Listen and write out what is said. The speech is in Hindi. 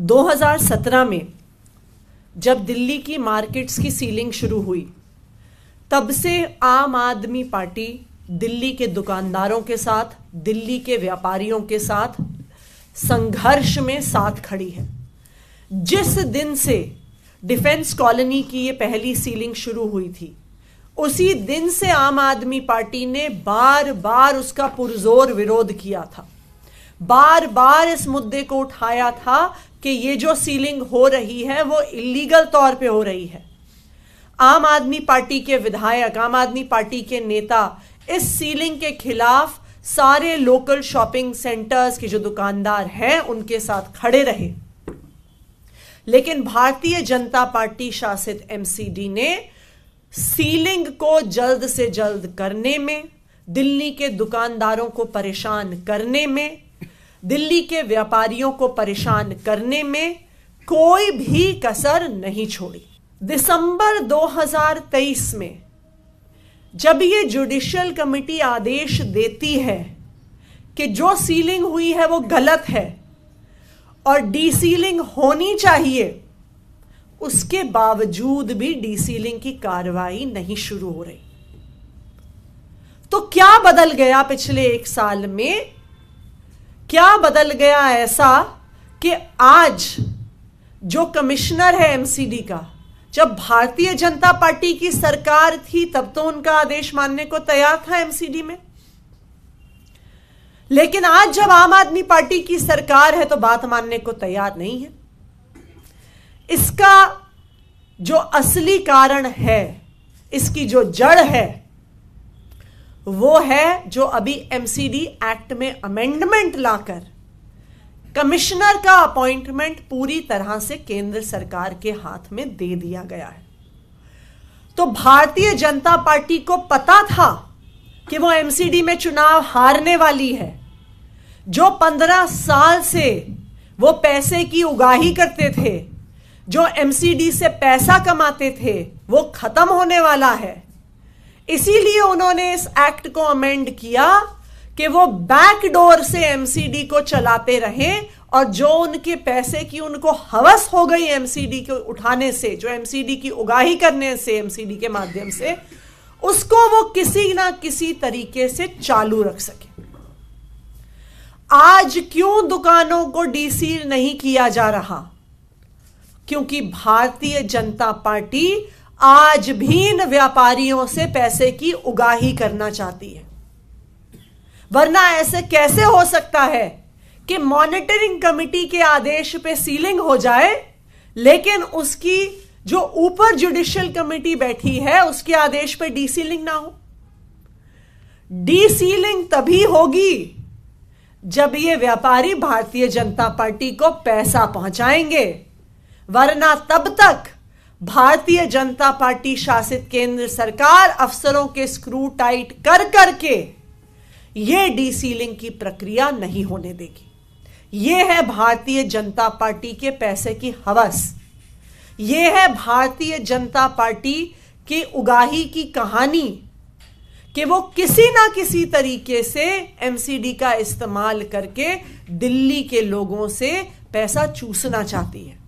2017 में जब दिल्ली की मार्केट्स की सीलिंग शुरू हुई तब से आम आदमी पार्टी दिल्ली के दुकानदारों के साथ दिल्ली के व्यापारियों के साथ संघर्ष में साथ खड़ी है जिस दिन से डिफेंस कॉलोनी की ये पहली सीलिंग शुरू हुई थी उसी दिन से आम आदमी पार्टी ने बार बार उसका पुरजोर विरोध किया था बार बार इस मुद्दे को उठाया था कि ये जो सीलिंग हो रही है वो इलीगल तौर पे हो रही है आम आदमी पार्टी के विधायक आम आदमी पार्टी के नेता इस सीलिंग के खिलाफ सारे लोकल शॉपिंग सेंटर्स के जो दुकानदार हैं उनके साथ खड़े रहे लेकिन भारतीय जनता पार्टी शासित एमसीडी ने सीलिंग को जल्द से जल्द करने में दिल्ली के दुकानदारों को परेशान करने में दिल्ली के व्यापारियों को परेशान करने में कोई भी कसर नहीं छोड़ी दिसंबर 2023 में जब ये जुडिशियल कमिटी आदेश देती है कि जो सीलिंग हुई है वो गलत है और डी सीलिंग होनी चाहिए उसके बावजूद भी डी सीलिंग की कार्रवाई नहीं शुरू हो रही तो क्या बदल गया पिछले एक साल में क्या बदल गया ऐसा कि आज जो कमिश्नर है एमसीडी का जब भारतीय जनता पार्टी की सरकार थी तब तो उनका आदेश मानने को तैयार था एमसीडी में लेकिन आज जब आम आदमी पार्टी की सरकार है तो बात मानने को तैयार नहीं है इसका जो असली कारण है इसकी जो जड़ है वो है जो अभी एमसीडी एक्ट में अमेंडमेंट लाकर कमिश्नर का अपॉइंटमेंट पूरी तरह से केंद्र सरकार के हाथ में दे दिया गया है तो भारतीय जनता पार्टी को पता था कि वो एमसीडी में चुनाव हारने वाली है जो पंद्रह साल से वो पैसे की उगाही करते थे जो एमसीडी से पैसा कमाते थे वो खत्म होने वाला है इसीलिए उन्होंने इस एक्ट को अमेंड किया कि वो बैकडोर से एमसीडी को चलाते रहे और जो उनके पैसे की उनको हवस हो गई एमसीडी को उठाने से जो एमसीडी की उगाही करने से एमसीडी के माध्यम से उसको वो किसी ना किसी तरीके से चालू रख सके आज क्यों दुकानों को डीसील नहीं किया जा रहा क्योंकि भारतीय जनता पार्टी आज भी इन व्यापारियों से पैसे की उगाही करना चाहती है वरना ऐसे कैसे हो सकता है कि मॉनिटरिंग कमिटी के आदेश पे सीलिंग हो जाए लेकिन उसकी जो ऊपर जुडिशियल कमिटी बैठी है उसके आदेश पे डीसीलिंग ना हो डीसीलिंग तभी होगी जब ये व्यापारी भारतीय जनता पार्टी को पैसा पहुंचाएंगे वरना तब तक भारतीय जनता पार्टी शासित केंद्र सरकार अफसरों के स्क्रू टाइट कर करके डी डीसीलिंग की प्रक्रिया नहीं होने देगी यह है भारतीय जनता पार्टी के पैसे की हवस ये है भारतीय जनता पार्टी की उगाही की कहानी कि वो किसी ना किसी तरीके से एमसीडी का इस्तेमाल करके दिल्ली के लोगों से पैसा चूसना चाहती है